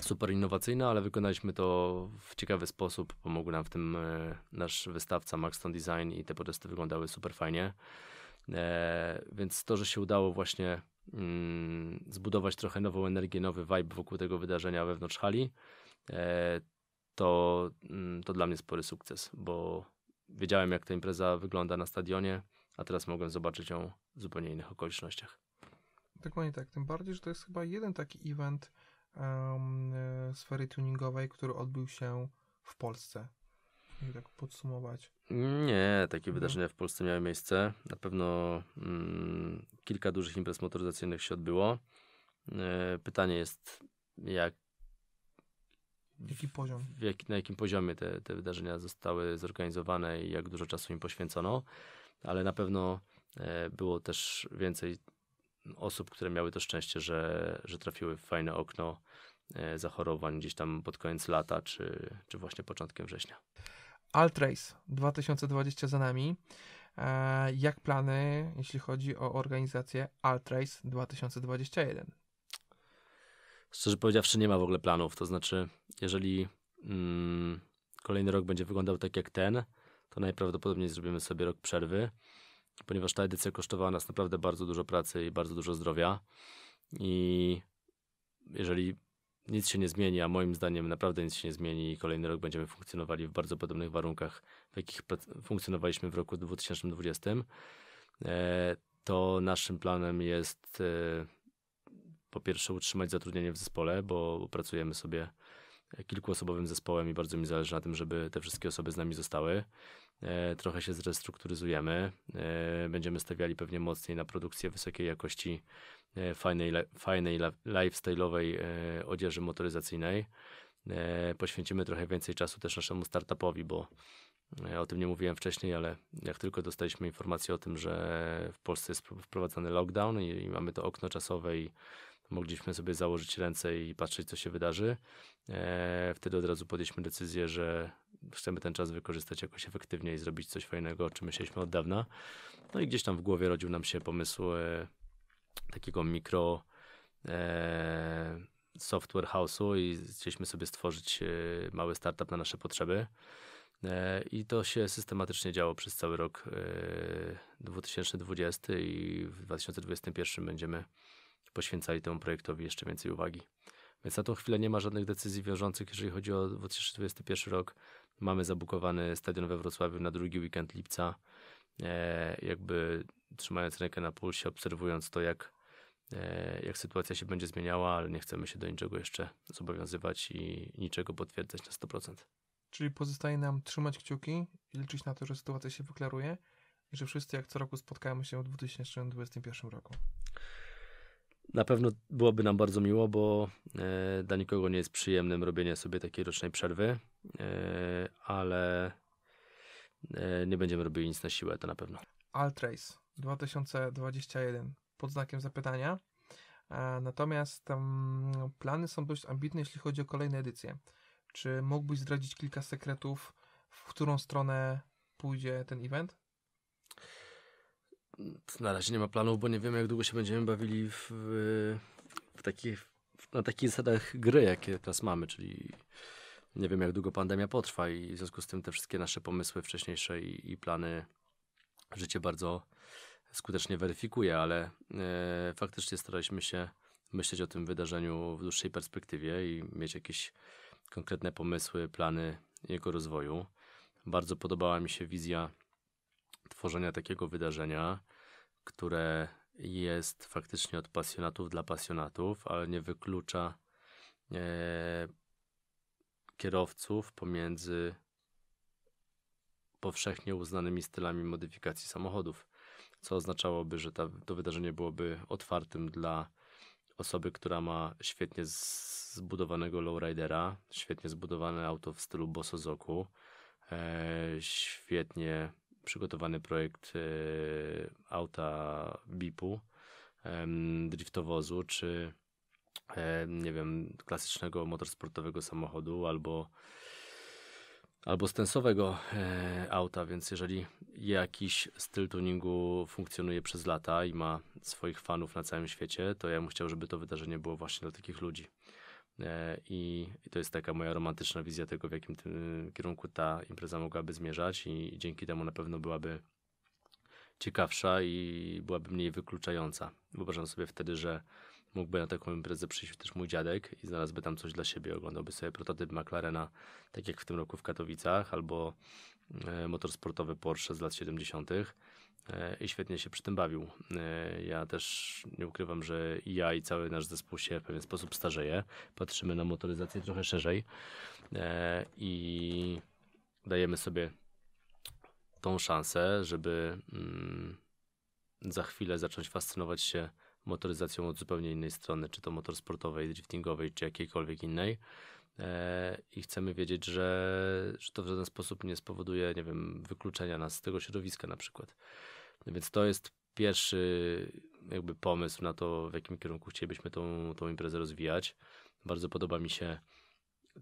super innowacyjne, ale wykonaliśmy to w ciekawy sposób. Pomógł nam w tym e, nasz wystawca Maxton Design i te podesty wyglądały super fajnie. Więc to, że się udało właśnie Mm, zbudować trochę nową energię, nowy vibe wokół tego wydarzenia wewnątrz hali, e, to, mm, to dla mnie spory sukces, bo wiedziałem, jak ta impreza wygląda na stadionie, a teraz mogłem zobaczyć ją w zupełnie innych okolicznościach. Dokładnie tak. Tym bardziej, że to jest chyba jeden taki event um, sfery tuningowej, który odbył się w Polsce jakby tak podsumować? Nie, takie no. wydarzenia w Polsce miały miejsce. Na pewno mm, kilka dużych imprez motoryzacyjnych się odbyło. E, pytanie jest, jak. Jaki poziom? Jak, na jakim poziomie te, te wydarzenia zostały zorganizowane i jak dużo czasu im poświęcono, ale na pewno e, było też więcej osób, które miały to szczęście, że, że trafiły w fajne okno e, zachorowań gdzieś tam pod koniec lata, czy, czy właśnie początkiem września. Altrace 2020 za nami. E, jak plany, jeśli chodzi o organizację Altrace 2021? Szczerze powiedziawszy, nie ma w ogóle planów. To znaczy, jeżeli mm, kolejny rok będzie wyglądał tak jak ten, to najprawdopodobniej zrobimy sobie rok przerwy, ponieważ ta edycja kosztowała nas naprawdę bardzo dużo pracy i bardzo dużo zdrowia. I jeżeli nic się nie zmieni, a moim zdaniem naprawdę nic się nie zmieni i kolejny rok będziemy funkcjonowali w bardzo podobnych warunkach, w jakich funkcjonowaliśmy w roku 2020, e, to naszym planem jest e, po pierwsze utrzymać zatrudnienie w zespole, bo pracujemy sobie kilkuosobowym zespołem i bardzo mi zależy na tym, żeby te wszystkie osoby z nami zostały. E, trochę się zrestrukturyzujemy, będziemy stawiali pewnie mocniej na produkcję wysokiej jakości E, fajnej, fajnej lifestyle'owej e, odzieży motoryzacyjnej. E, poświęcimy trochę więcej czasu też naszemu startupowi, bo o tym nie mówiłem wcześniej, ale jak tylko dostaliśmy informację o tym, że w Polsce jest wprowadzany lockdown i mamy to okno czasowe i mogliśmy sobie założyć ręce i patrzeć, co się wydarzy, wtedy od razu podjęliśmy decyzję, że chcemy ten czas wykorzystać jakoś efektywniej i zrobić coś fajnego, o czym myśleliśmy od dawna. No i gdzieś tam w głowie rodził nam się pomysł takiego mikro e, software house'u i chcieliśmy sobie stworzyć e, mały startup na nasze potrzeby. E, I to się systematycznie działo przez cały rok 2020 e, i w 2021 będziemy poświęcali temu projektowi jeszcze więcej uwagi. Więc na tą chwilę nie ma żadnych decyzji wiążących, jeżeli chodzi o 2021 rok. Mamy zabukowany stadion we Wrocławiu na drugi weekend lipca. Jakby trzymając rękę na pulsie, obserwując to, jak, e, jak sytuacja się będzie zmieniała, ale nie chcemy się do niczego jeszcze zobowiązywać i niczego potwierdzać na 100%. Czyli pozostaje nam trzymać kciuki i liczyć na to, że sytuacja się wyklaruje i że wszyscy jak co roku spotkamy się w 2021 roku. Na pewno byłoby nam bardzo miło, bo e, dla nikogo nie jest przyjemnym robienie sobie takiej rocznej przerwy, e, ale e, nie będziemy robili nic na siłę, to na pewno. Altrace 2021 pod znakiem zapytania. E, natomiast um, plany są dość ambitne, jeśli chodzi o kolejne edycje. Czy mógłbyś zdradzić kilka sekretów, w którą stronę pójdzie ten event? Mm, na razie nie ma planów, bo nie wiem jak długo się będziemy bawili w, w na takich zasadach gry, jakie teraz mamy, czyli nie wiem, jak długo pandemia potrwa i w związku z tym te wszystkie nasze pomysły wcześniejsze i, i plany życie bardzo skutecznie weryfikuje, ale e, faktycznie staraliśmy się myśleć o tym wydarzeniu w dłuższej perspektywie i mieć jakieś konkretne pomysły, plany jego rozwoju. Bardzo podobała mi się wizja tworzenia takiego wydarzenia, które jest faktycznie od pasjonatów dla pasjonatów, ale nie wyklucza e, kierowców pomiędzy powszechnie uznanymi stylami modyfikacji samochodów co oznaczałoby, że ta, to wydarzenie byłoby otwartym dla osoby, która ma świetnie zbudowanego lowridera, świetnie zbudowane auto w stylu bosozoku, e, świetnie przygotowany projekt e, auta BIPU, driftowozu, czy e, nie wiem, klasycznego motorsportowego samochodu albo albo stensowego e, auta, więc jeżeli jakiś styl tuningu funkcjonuje przez lata i ma swoich fanów na całym świecie, to ja bym chciał, żeby to wydarzenie było właśnie dla takich ludzi. E, i, to jest taka moja romantyczna wizja tego, w jakim tym e, kierunku ta impreza mogłaby zmierzać i, i dzięki temu na pewno byłaby ciekawsza i byłaby mniej wykluczająca. Wyobrażam sobie wtedy, że mógłby na taką imprezę przyjść też mój dziadek i znalazłby tam coś dla siebie, oglądałby sobie prototyp McLarena, tak jak w tym roku w Katowicach, albo e, motorsportowy Porsche z lat 70. E, i świetnie się przy tym bawił. E, ja też nie ukrywam, że ja i cały nasz zespół się w pewien sposób starzeje. Patrzymy na motoryzację trochę szerzej i dajemy sobie tą szansę, żeby mm, za chwilę zacząć fascynować się motoryzacją od zupełnie innej strony, czy to motor sportowej, driftingowej, czy jakiejkolwiek innej. E, I chcemy wiedzieć, że, że to w żaden sposób nie spowoduje, nie wiem, wykluczenia nas z tego środowiska na przykład. No więc to jest pierwszy jakby pomysł na to, w jakim kierunku chcielibyśmy tą, tą imprezę rozwijać. Bardzo podoba mi się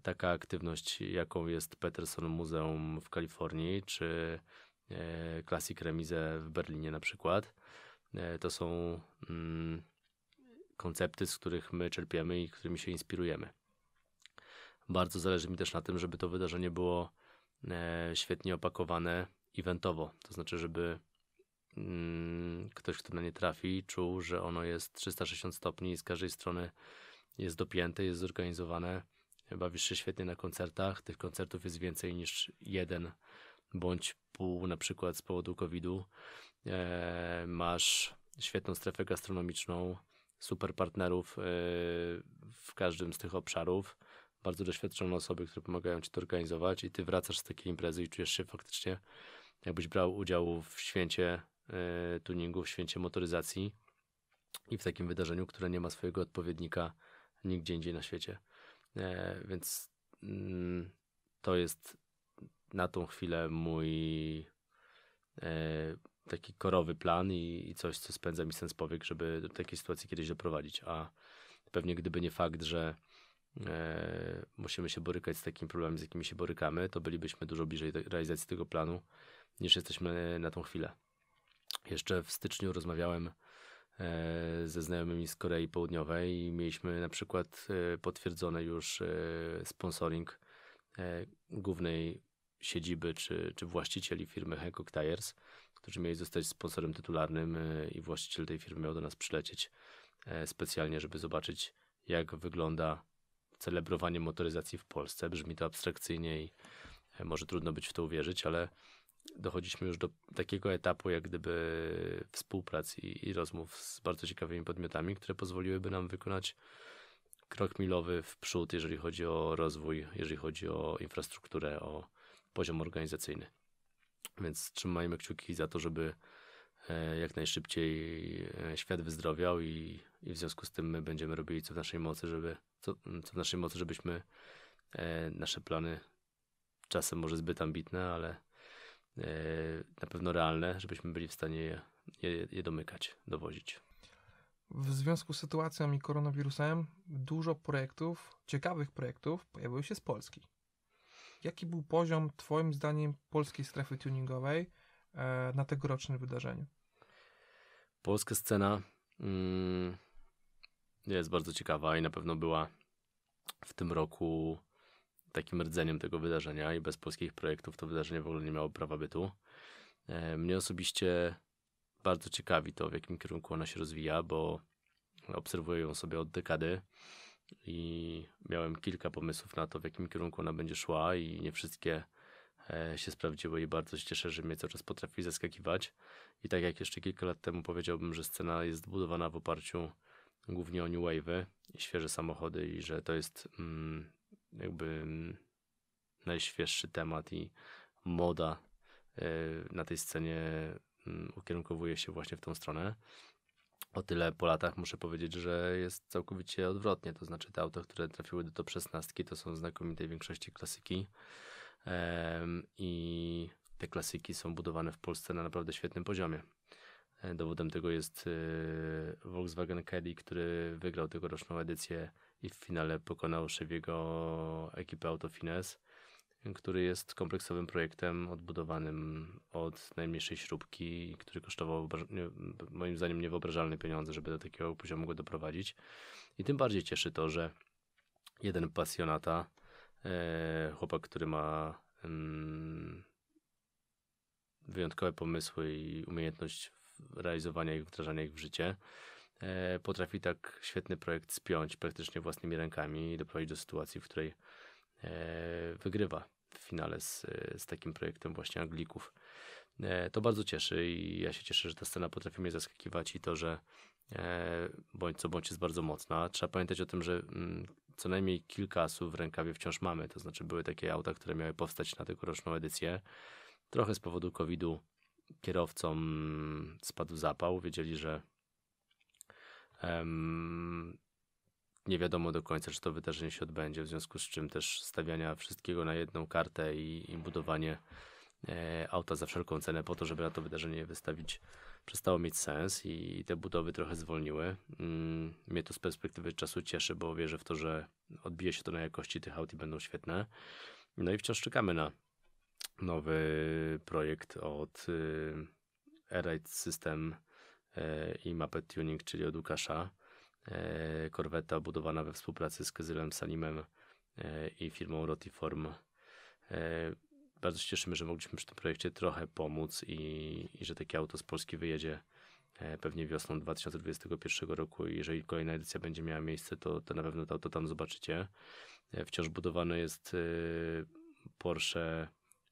taka aktywność, jaką jest Peterson Muzeum w Kalifornii, czy e, Classic Remise w Berlinie na przykład. E, to są mm, koncepty, z których my czerpiemy i którymi się inspirujemy. Bardzo zależy mi też na tym, żeby to wydarzenie było e, świetnie opakowane eventowo, to znaczy, żeby mm, ktoś, kto na nie trafi, czuł, że ono jest 360 stopni i z każdej strony jest dopięte, jest zorganizowane. Bawisz się świetnie na koncertach, tych koncertów jest więcej niż jeden bądź pół na przykład z powodu COVID-u. E, masz świetną strefę gastronomiczną, super partnerów e, w każdym z tych obszarów, bardzo doświadczone osoby, które pomagają ci to organizować i ty wracasz z takiej imprezy i czujesz się faktycznie, jakbyś brał udział w święcie e, tuningu, w święcie motoryzacji i w takim wydarzeniu, które nie ma swojego odpowiednika nigdzie indziej na świecie. Więc mm, to jest na tą chwilę mój taki korowy plan i, i coś, co spędza mi sens powiek, żeby do takiej sytuacji kiedyś doprowadzić. A pewnie gdyby nie fakt, że e, musimy się borykać z takim problemem, z jakimi się borykamy, to bylibyśmy dużo bliżej realizacji tego planu niż jesteśmy na tą chwilę. Jeszcze w styczniu rozmawiałem e, ze znajomymi z Korei Południowej i mieliśmy na przykład e, potwierdzony już e, sponsoring głównej siedziby czy, czy właścicieli firmy Hancock Tires, którzy mieli zostać sponsorem tytularnym e, i właściciel tej firmy miał do nas przylecieć e, specjalnie, żeby zobaczyć jak wygląda celebrowanie motoryzacji w Polsce. Brzmi to abstrakcyjnie i e, może trudno być w to uwierzyć, ale dochodziliśmy już do takiego etapu jak gdyby współpracy i, i rozmów z bardzo ciekawymi podmiotami, które pozwoliłyby nam wykonać krok milowy w przód, jeżeli chodzi o rozwój, jeżeli chodzi o infrastrukturę, o poziom organizacyjny. Więc trzymajmy kciuki za to, żeby e, jak najszybciej e, świat wyzdrowiał i, i w związku z tym my będziemy robili co w naszej mocy, żeby co, co w naszej mocy, żebyśmy e, nasze plany czasem może zbyt ambitne, ale na pewno realne, żebyśmy byli w stanie je, je, je domykać, dowozić. W związku z sytuacją i koronawirusem dużo projektów, ciekawych projektów pojawiło się z Polski. Jaki był poziom, Twoim zdaniem, polskiej strefy tuningowej e, na tegorocznym wydarzeniu? Polska scena mm, jest bardzo ciekawa i na pewno była w tym roku takim rdzeniem tego wydarzenia i bez polskich projektów to wydarzenie w ogóle nie miało prawa bytu. E, mnie osobiście bardzo ciekawi to, w jakim kierunku ona się rozwija, bo obserwuję ją sobie od dekady i miałem kilka pomysłów na to, w jakim kierunku ona będzie szła i nie wszystkie e, się sprawdziły i bardzo się cieszę, że mnie cały czas potrafi zaskakiwać. I tak jak jeszcze kilka lat temu powiedziałbym, że scena jest zbudowana w oparciu głównie o New Wave'y i świeże samochody i że to jest mm, jakby mm, najświeższy temat i moda y, na tej scenie mm, ukierunkowuje się właśnie w tą stronę, o tyle po latach muszę powiedzieć, że jest całkowicie odwrotnie. To znaczy, te auta, które trafiły do top 16, to są w znakomitej większości klasyki. I te klasyki są budowane w Polsce na naprawdę świetnym poziomie. E, dowodem tego jest e, Volkswagen Caddy, który wygrał tegoroczną edycję i w finale pokonał Szewiego ekipę Autofines który jest kompleksowym projektem odbudowanym od najmniejszej śrubki, który kosztował moim zdaniem niewyobrażalne pieniądze, żeby do takiego poziomu go doprowadzić. I tym bardziej cieszy to, że jeden pasjonata, e, chłopak, który ma mm, wyjątkowe pomysły i umiejętność realizowania ich, wdrażania ich w życie, e, potrafi tak świetny projekt spiąć praktycznie własnymi rękami i doprowadzić do sytuacji, w której e, wygrywa w finale z, z takim projektem właśnie Anglików. E, to bardzo cieszy i ja się cieszę, że ta scena potrafi mnie zaskakiwać i to, że e, bądź co bądź jest bardzo mocna. Trzeba pamiętać o tym, że mm, co najmniej kilka asów w rękawie wciąż mamy, to znaczy były takie auta, które miały powstać na tegoroczną edycję. Trochę z powodu COVID-u kierowcom spadł zapał, wiedzieli, że nie wiadomo do końca, czy to wydarzenie się odbędzie, w związku z czym też stawiania wszystkiego na jedną kartę i, i budowanie e, auta za wszelką cenę po to, żeby na to wydarzenie wystawić, przestało mieć sens i, i te budowy trochę zwolniły. Mm, mnie to z perspektywy czasu cieszy, bo wierzę w to, że odbije się to na jakości tych aut i będą świetne. No i wciąż czekamy na nowy projekt od y, System e, i Mapet Tuning, czyli od Łukasza E, korweta budowana we współpracy z Kyzylem Sanimem e, i firmą Rotiform. E, bardzo się cieszymy, że mogliśmy przy tym projekcie trochę pomóc i, i że takie auto z Polski wyjedzie pewnie wiosną 2021 roku. Jeżeli kolejna edycja będzie miała miejsce, to, to na pewno to auto tam zobaczycie. Wciąż budowane jest Porsche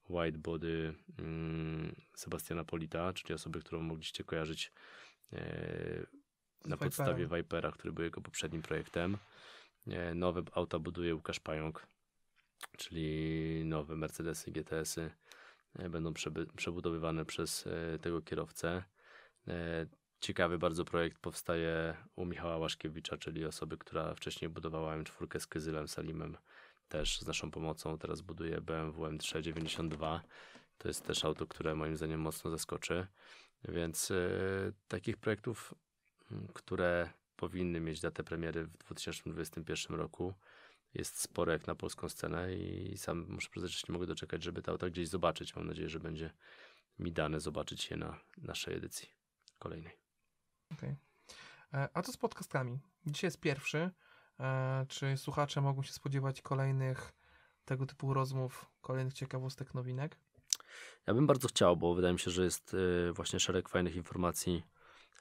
White Body mm, Sebastiana Polita, czyli osoby, którą mogliście kojarzyć na podstawie Vipera, który był jego poprzednim projektem. E, nowe auta buduje Łukasz Pająk, czyli nowe Mercedesy, GTS-y e, będą przebudowywane przez e, tego kierowcę. Ciekawy bardzo projekt powstaje u Michała Łaszkiewicza, czyli osoby, która wcześniej budowała M4 z Kyzylem Salimem, też z naszą pomocą. Teraz buduje BMW M392. To jest też auto, które moim zdaniem mocno zaskoczy. Więc takich projektów które powinny mieć datę premiery w 2021 roku. Jest spore jak na polską scenę i sam muszę przyznać, że nie mogę doczekać, żeby to tak gdzieś zobaczyć. Mam nadzieję, że będzie mi dane zobaczyć je na naszej edycji kolejnej. Okay. E, a co z podcastami? Dzisiaj jest pierwszy. E, czy słuchacze mogą się spodziewać kolejnych tego typu rozmów, kolejnych ciekawostek, nowinek? Ja bym bardzo chciał, bo wydaje mi się, że jest e, właśnie szereg fajnych informacji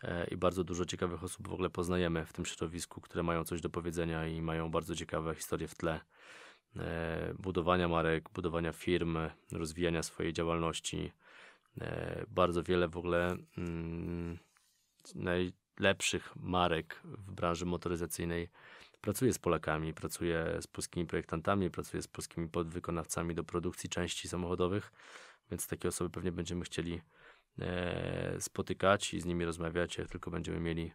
E, i bardzo dużo ciekawych osób w ogóle poznajemy w tym środowisku, które mają coś do powiedzenia i mają bardzo ciekawe historie w tle e, budowania marek, budowania firm, rozwijania swojej działalności. E, bardzo wiele w ogóle mm, najlepszych marek w branży motoryzacyjnej pracuje z Polakami, pracuje z polskimi projektantami, pracuje z polskimi podwykonawcami do produkcji części samochodowych, więc takie osoby pewnie będziemy chcieli E, spotykać i z nimi rozmawiać. Jak tylko będziemy mieli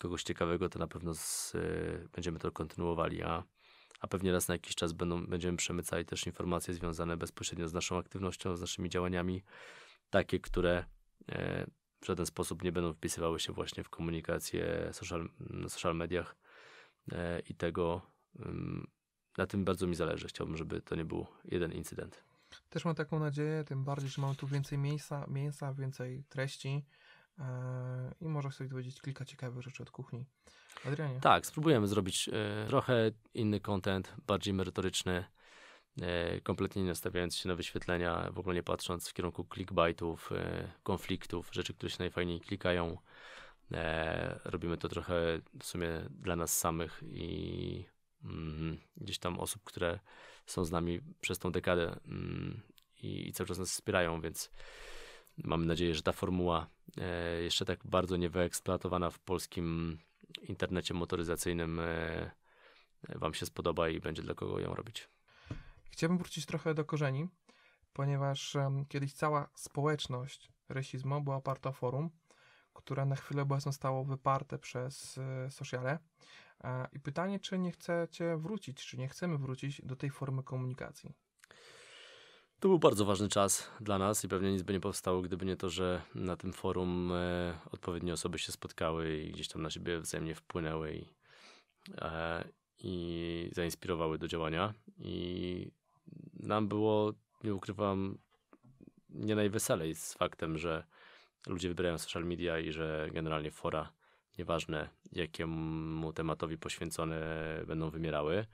kogoś ciekawego, to na pewno z, e, będziemy to kontynuowali, a, a pewnie raz na jakiś czas będą, będziemy przemycali też informacje związane bezpośrednio z naszą aktywnością, z naszymi działaniami, takie, które e, w żaden sposób nie będą wpisywały się właśnie w komunikację social, na social mediach i tego na tym bardzo mi zależy. Chciałbym, żeby to nie był jeden incydent. Też mam taką nadzieję, tym bardziej, że mam tu więcej mięsa, mięsa więcej treści yy, i może sobie dowiedzieć kilka ciekawych rzeczy od kuchni. Adrianie. Tak, spróbujemy zrobić e, trochę inny content, bardziej merytoryczny, e, kompletnie nie nastawiając się na wyświetlenia, w ogóle nie patrząc w kierunku clickbaitów, konfliktów, rzeczy, które się najfajniej klikają. robimy to trochę w sumie dla nas samych i mm, gdzieś tam osób, które są z nami przez tą dekadę mm, i, cały czas nas wspierają, więc mamy nadzieję, że ta formuła e, jeszcze tak bardzo wyeksploatowana w polskim internecie motoryzacyjnym e, e, Wam się spodoba i będzie dla kogo ją robić. Chciałbym wrócić trochę do korzeni, ponieważ um, kiedyś cała społeczność rasizmu była oparta o forum, które na chwilę obecną stało wyparte przez y, sociale, i pytanie, czy nie chcecie wrócić, czy nie chcemy wrócić do tej formy komunikacji? To był bardzo ważny czas dla nas i pewnie nic by nie powstało, gdyby nie to, że na tym forum e, odpowiednie osoby się spotkały i gdzieś tam na siebie wzajemnie wpłynęły i, e, i zainspirowały do działania. I nam było, nie ukrywam, nie najweselej z faktem, że ludzie wybierają social media i że generalnie fora nieważne jakiemu tematowi poświęcone będą wymierały.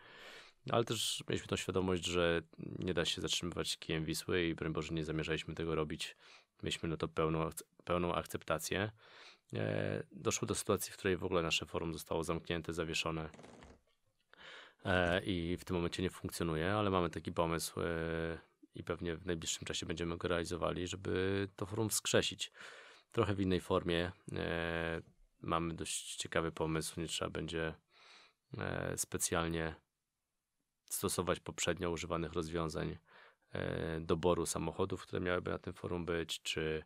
Ale też mieliśmy tą świadomość, że nie da się zatrzymywać kijem Wisły i broń Boże nie zamierzaliśmy tego robić. Mieliśmy na to pełną, pełną akceptację. E, doszło do sytuacji, w której w ogóle nasze forum zostało zamknięte, zawieszone e, i w tym momencie nie funkcjonuje, ale mamy taki pomysł e, i pewnie w najbliższym czasie będziemy go realizowali, żeby to forum wskrzesić. Trochę w innej formie e, mamy dość ciekawy pomysł, nie trzeba będzie e, specjalnie stosować poprzednio używanych rozwiązań e, doboru samochodów, które miałyby na tym forum być, czy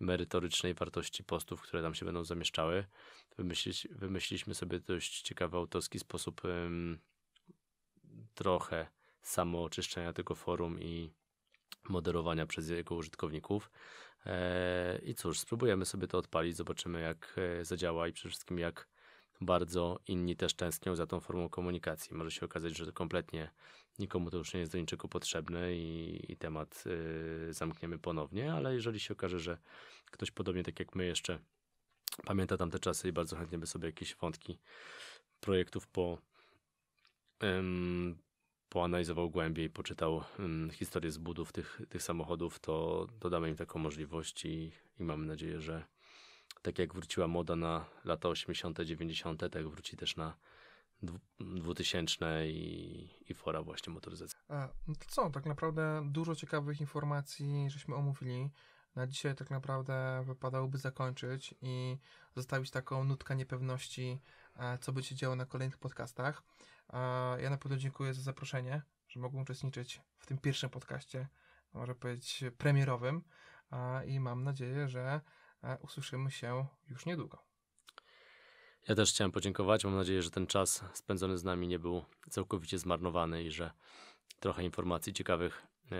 merytorycznej wartości postów, które tam się będą zamieszczały. wymyśliliśmy sobie dość ciekawy autorski sposób trochę samooczyszczenia tego forum i moderowania przez jego użytkowników. E, I cóż, spróbujemy sobie to odpalić, zobaczymy jak e, zadziała i przede wszystkim jak bardzo inni też tęsknią za tą formą komunikacji. Może się okazać, że kompletnie nikomu to już nie jest do niczego potrzebne i, i temat y, zamkniemy ponownie, ale jeżeli się okaże, że ktoś podobnie tak jak my jeszcze pamięta tamte czasy i bardzo chętnie by sobie jakieś wątki projektów po, ym, poanalizował głębiej, poczytał um, historię zbudów tych, tych samochodów, to dodamy im taką możliwość i, i mamy nadzieję, że tak jak wróciła moda na lata 80., 90., tak wróci też na 2000 i, i fora właśnie motoryzacji. E, no to co, tak naprawdę dużo ciekawych informacji żeśmy omówili. Na dzisiaj tak naprawdę wypadałoby zakończyć i zostawić taką nutkę niepewności, e, co będzie działo na kolejnych podcastach. A ja naprawdę dziękuję za zaproszenie, że mogłem uczestniczyć w tym pierwszym podcaście, może powiedzieć premierowym. A I mam nadzieję, że e, usłyszymy się już niedługo. Ja też chciałem podziękować. Mam nadzieję, że ten czas spędzony z nami nie był całkowicie zmarnowany i że trochę informacji ciekawych e,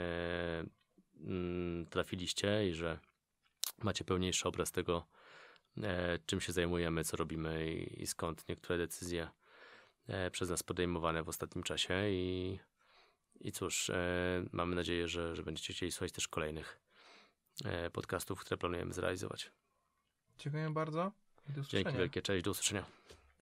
mm, trafiliście i że macie pełniejszy obraz tego, e, czym się zajmujemy, co robimy i skąd niektóre decyzje E, przez nas podejmowane w ostatnim czasie i, i cóż, e, mamy nadzieję, że, że będziecie chcieli słuchać też kolejnych e, podcastów, które planujemy zrealizować. Dziękuję bardzo. Dzięki wielkie, cześć, do usłyszenia.